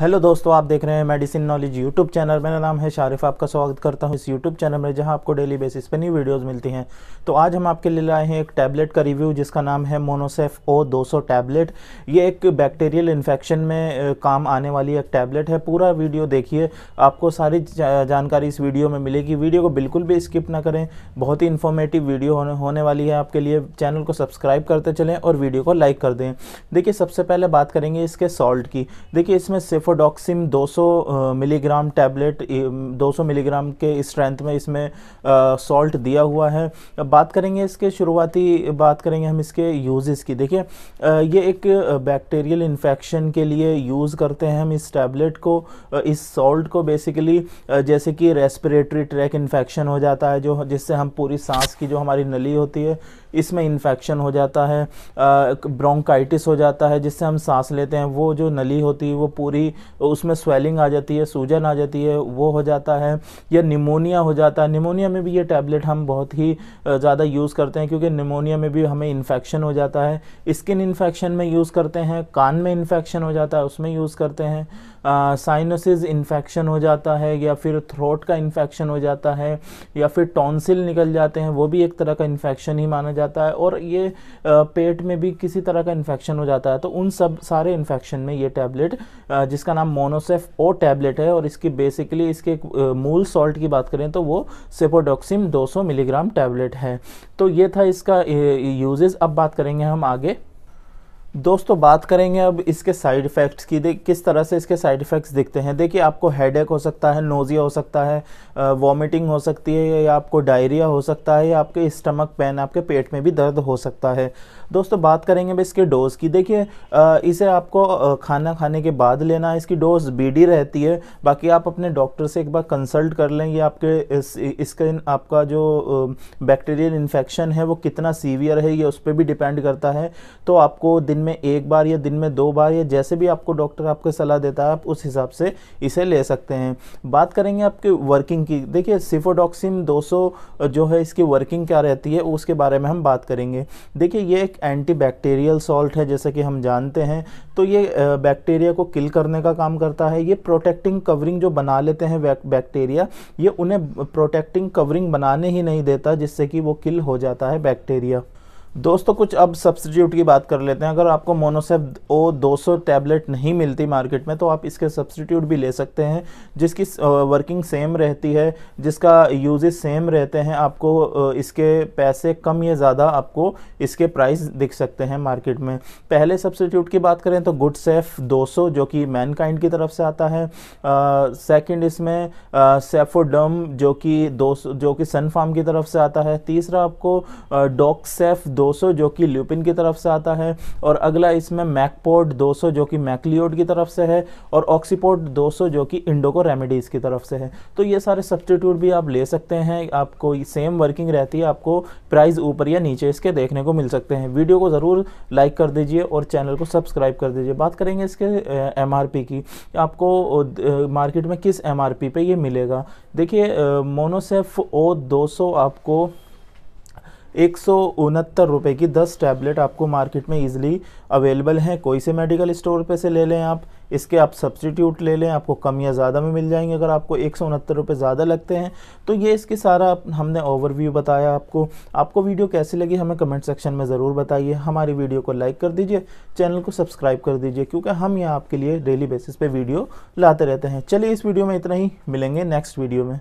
hello दोस्तों आप देख रहे हैं मेडिसिन नॉलेज यूट्यूब चैनल मेरा नाम है शारिफ आपका स्वागत करता हूं इस यूट्यूब चैनल में जहां आपको डेली बेसिस पर न्यू वीडियोस मिलती हैं तो आज हम आपके लिए लाए हैं एक टैबलेट का रिव्यू जिसका नाम है मोनोसेफ ओ 200 टैबलेट ये एक बैक्टीरियल इन्फेक्शन में काम आने वाली एक टैबलेट है पूरा वीडियो देखिए आपको सारी जानकारी इस वीडियो में मिलेगी वीडियो को बिल्कुल भी स्किप ना करें बहुत ही इन्फॉर्मेटिव वीडियो होने वाली है आपके लिए चैनल को सब्सक्राइब करते चलें और वीडियो को लाइक कर दें देखिए सबसे पहले बात करेंगे इसके सॉल्ट की देखिए इसमें सिर्फ एफोडॉक्सिम 200 मिलीग्राम टैबलेट 200 मिलीग्राम के स्ट्रेंथ में इसमें सॉल्ट दिया हुआ है अब बात करेंगे इसके शुरुआती बात करेंगे हम इसके यूजेस की देखिए ये एक बैक्टीरियल इन्फेक्शन के लिए यूज़ करते हैं हम इस टैबलेट को इस सॉल्ट को बेसिकली जैसे कि रेस्पिरेटरी ट्रैक इन्फेक्शन हो जाता है जो जिससे हम पूरी सांस की जो हमारी नली होती है इसमें इन्फेक्शन हो जाता है ब्रोंकाइटिस हो जाता है जिससे हम सांस लेते हैं वो जो नली होती है वो पूरी उसमें स्वेलिंग आ जाती है सूजन आ जाती है वो हो जाता है या निमोनिया हो जाता है निमोनिया में भी ये टैबलेट हम बहुत ही ज़्यादा यूज़ करते हैं क्योंकि निमोनिया में भी हमें इन्फेक्शन हो जाता है स्किन इन्फेक्शन में यूज़ करते हैं कान में इन्फेक्शन हो जाता है उसमें यूज़ करते हैं साइनसिस इन्फेक्शन हो जाता है या फिर थ्रोट का इन्फेक्शन हो जाता है या फिर टॉन्सिल निकल जाते हैं वो भी एक तरह का इन्फेक्शन ही माना जाता है और ये पेट में भी किसी तरह का इन्फेक्शन हो जाता है तो उन सब सारे इन्फेक्शन में ये टैबलेट जिस जिसका नाम मोनोसेफ ओ टैबलेट है और इसकी बेसिकली इसके मूल सॉल्ट की बात करें तो वो सेपोडोक्सिम 200 मिलीग्राम टैबलेट है तो ये था इसका यूजेस अब बात करेंगे हम आगे दोस्तों बात करेंगे अब इसके साइड इफ़ेक्ट्स की देख किस तरह से इसके साइड इफ़ेक्ट्स दिखते हैं देखिए आपको हेडेक हो सकता है नोज़िया हो सकता है वॉमिटिंग हो सकती है या आपको डायरिया हो सकता है या आपके स्टमक पेन आपके पेट में भी दर्द हो सकता है दोस्तों बात करेंगे अब इसके डोज़ की देखिए इसे आपको खाना खाने के बाद लेना है इसकी डोज बी रहती है बाकी आप अपने डॉक्टर से एक बार कंसल्ट कर लें ये आपके इस, इसका आपका जो बैक्टीरियल इन्फेक्शन है वो कितना सीवियर है ये उस पर भी डिपेंड करता है तो आपको दिन में एक बार या दिन में दो बार या जैसे भी आपको डॉक्टर आपको सलाह देता है आप उस हिसाब से इसे ले सकते हैं बात करेंगे आपके वर्किंग की देखिए सिफोडॉक्सिन 200 जो है इसकी वर्किंग क्या रहती है उसके बारे में हम बात करेंगे देखिए ये एक एंटीबैक्टीरियल सॉल्ट है जैसे कि हम जानते हैं तो ये बैक्टीरिया को किल करने का काम करता है ये प्रोटेक्टिंग कवरिंग जो बना लेते हैं बैक्टीरिया ये उन्हें प्रोटेक्टिंग कवरिंग बनाने ही नहीं देता जिससे कि वो किल हो जाता है बैक्टीरिया दोस्तों कुछ अब सब्सिट्यूट की बात कर लेते हैं अगर आपको मोनोसेप ओ 200 टैबलेट नहीं मिलती मार्केट में तो आप इसके सब्सिट्यूट भी ले सकते हैं जिसकी वर्किंग सेम रहती है जिसका यूजेस सेम रहते हैं आपको इसके पैसे कम या ज़्यादा आपको इसके प्राइस दिख सकते हैं मार्केट में पहले सब्सिट्यूट की बात करें तो गुड सेफ दो जो कि मैनकाइंड की तरफ से आता है सेकेंड इसमें सेफोडम जो कि दो जो कि सनफार्म की तरफ से आता है तीसरा आपको डॉक सेफ 200 जो कि ल्यूपिन की तरफ से आता है और अगला इसमें मैकपोर्ट 200 जो कि मैकलियोड की तरफ से है और ऑक्सीपोर्ट 200 जो कि इंडोको रेमेडीज़ की तरफ से है तो ये सारे सब्सटीट्यूट भी आप ले सकते हैं आपको सेम वर्किंग रहती है आपको प्राइस ऊपर या नीचे इसके देखने को मिल सकते हैं वीडियो को ज़रूर लाइक कर दीजिए और चैनल को सब्सक्राइब कर दीजिए बात करेंगे इसके एम की आपको मार्केट में किस एम पे ये मिलेगा देखिए मोनोसेफ ओ दो आपको एक सौ उनहत्तर रुपये की दस टैबलेट आपको मार्केट में इजीली अवेलेबल हैं कोई से मेडिकल स्टोर पे से ले लें आप इसके आप सब्सटीट्यूट ले लें आपको कम या ज़्यादा में मिल जाएंगे अगर आपको एक सौ उनहत्तर रुपये ज़्यादा लगते हैं तो ये इसके सारा हमने ओवरव्यू बताया आपको आपको वीडियो कैसी लगी हमें कमेंट सेक्शन में ज़रूर बताइए हमारी वीडियो को लाइक कर दीजिए चैनल को सब्सक्राइब कर दीजिए क्योंकि हम यहाँ आपके लिए डेली बेसिस पर वीडियो लाते रहते हैं चलिए इस वीडियो में इतना ही मिलेंगे नेक्स्ट वीडियो में